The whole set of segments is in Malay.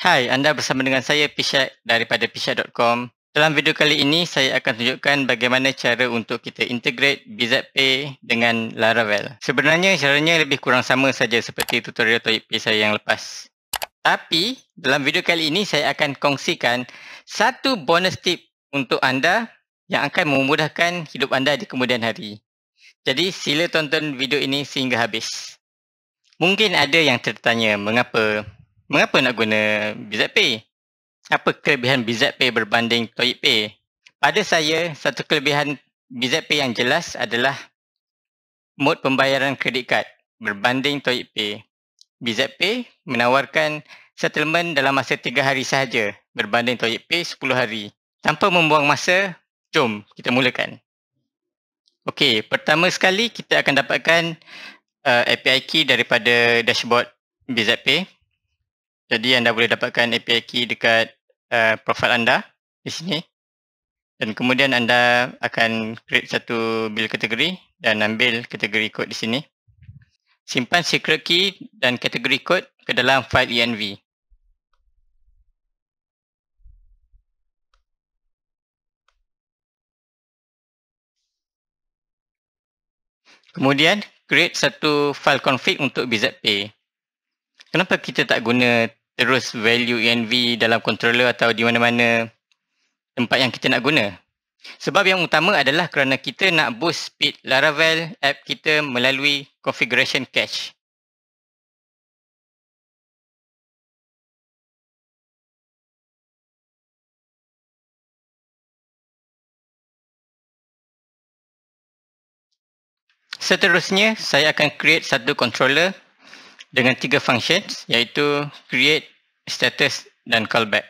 Hai, anda bersama dengan saya Pishak daripada pishak.com. Dalam video kali ini, saya akan tunjukkan bagaimana cara untuk kita integrate BZPay dengan Laravel. Sebenarnya, caranya lebih kurang sama saja seperti tutorial TOEIC saya yang lepas. Tapi, dalam video kali ini, saya akan kongsikan satu bonus tip untuk anda yang akan memudahkan hidup anda di kemudian hari. Jadi, sila tonton video ini sehingga habis. Mungkin ada yang tertanya mengapa mengapa nak guna BZPay? Apa kelebihan BZPay berbanding TOEIC Pada saya, satu kelebihan BZPay yang jelas adalah mod pembayaran kredit kad berbanding TOEIC BZPay menawarkan settlement dalam masa 3 hari sahaja berbanding TOEIC 10 hari. Tanpa membuang masa, jom kita mulakan. Okey, pertama sekali kita akan dapatkan uh, API key daripada dashboard BZPay. Jadi anda boleh dapatkan API key dekat uh, profile anda di sini. Dan kemudian anda akan create satu bill kategori dan ambil kategori kod di sini. Simpan secret key dan kategori kod ke dalam file env. Kemudian create satu file config untuk bzpay. Kenapa kita tak guna terus value ENV dalam controller atau di mana-mana tempat yang kita nak guna. Sebab yang utama adalah kerana kita nak boost speed Laravel app kita melalui configuration cache. Seterusnya, saya akan create satu controller dengan tiga functions iaitu create, status dan callback.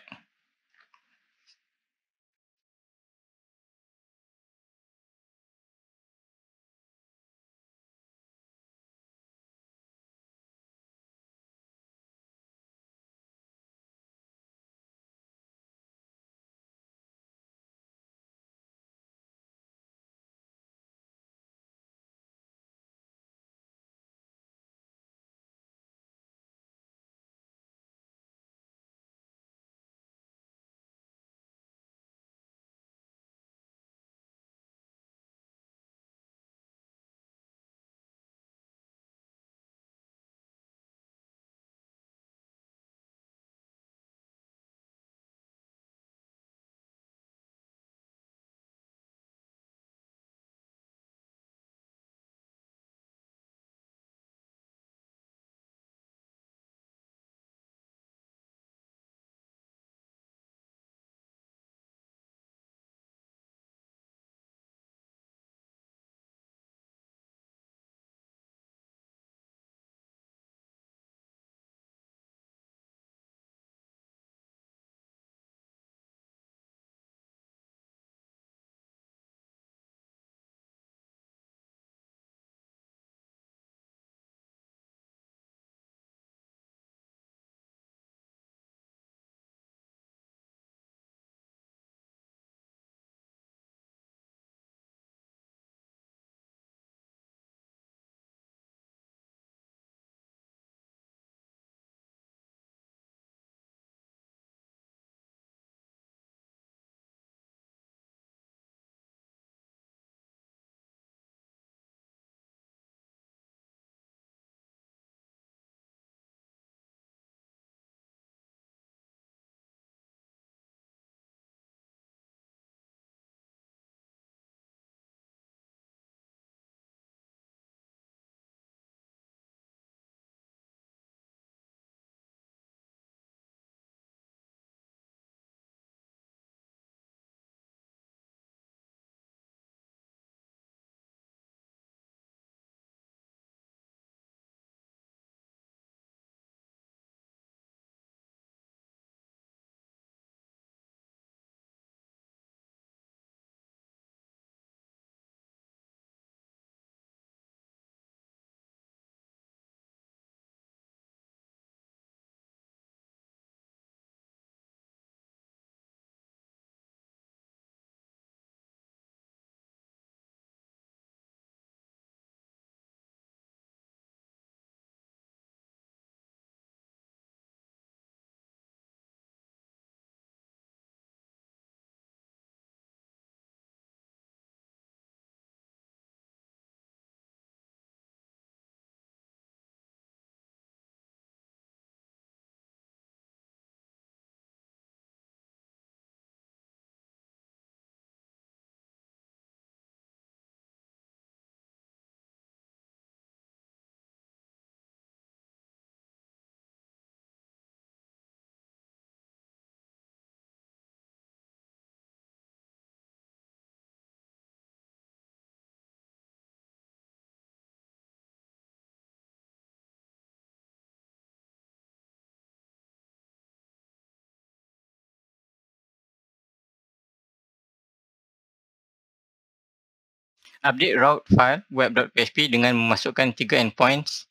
update route file web.php dengan memasukkan tiga endpoints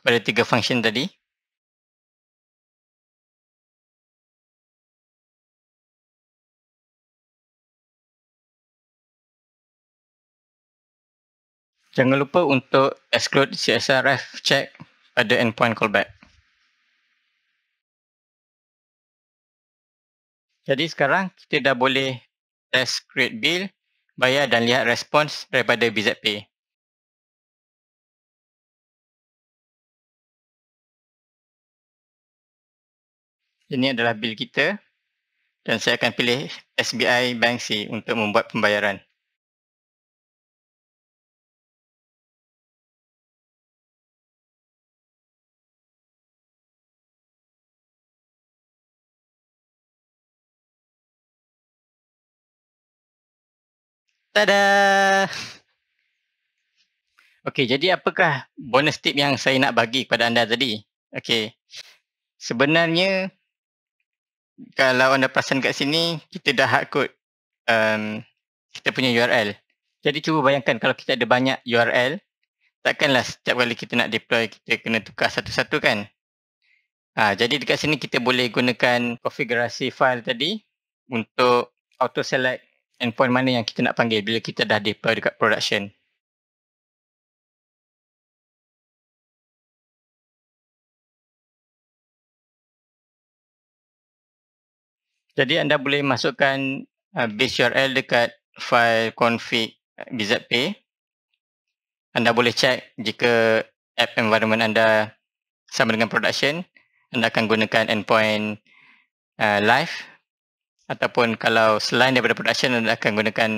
kepada tiga function tadi. Jangan lupa untuk exclude CSRF check pada endpoint callback. Jadi sekarang kita dah boleh test create build bayar dan lihat respons daripada BZP. Ini adalah bil kita dan saya akan pilih SBI Bank C untuk membuat pembayaran. Tada. Okey, jadi apakah bonus tip yang saya nak bagi kepada anda tadi? Okey. Sebenarnya kalau anda perasan kat sini, kita dah hard code um, kita punya URL. Jadi cuba bayangkan kalau kita ada banyak URL, takkanlah setiap kali kita nak deploy, kita kena tukar satu-satu kan? Ha, jadi dekat sini kita boleh gunakan konfigurasi file tadi untuk auto select endpoint mana yang kita nak panggil bila kita dah deploy dekat production. Jadi anda boleh masukkan uh, base URL dekat file config bzp. Anda boleh check jika app environment anda sama dengan production. Anda akan gunakan endpoint uh, live ataupun kalau selain daripada production anda akan gunakan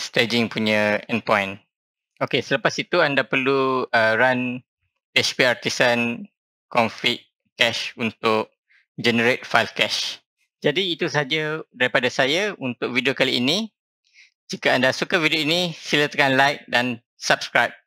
staging punya endpoint. Okey, selepas itu anda perlu uh, run PHP artisan config cache untuk generate file cache. Jadi itu saja daripada saya untuk video kali ini. Jika anda suka video ini, sila tekan like dan subscribe.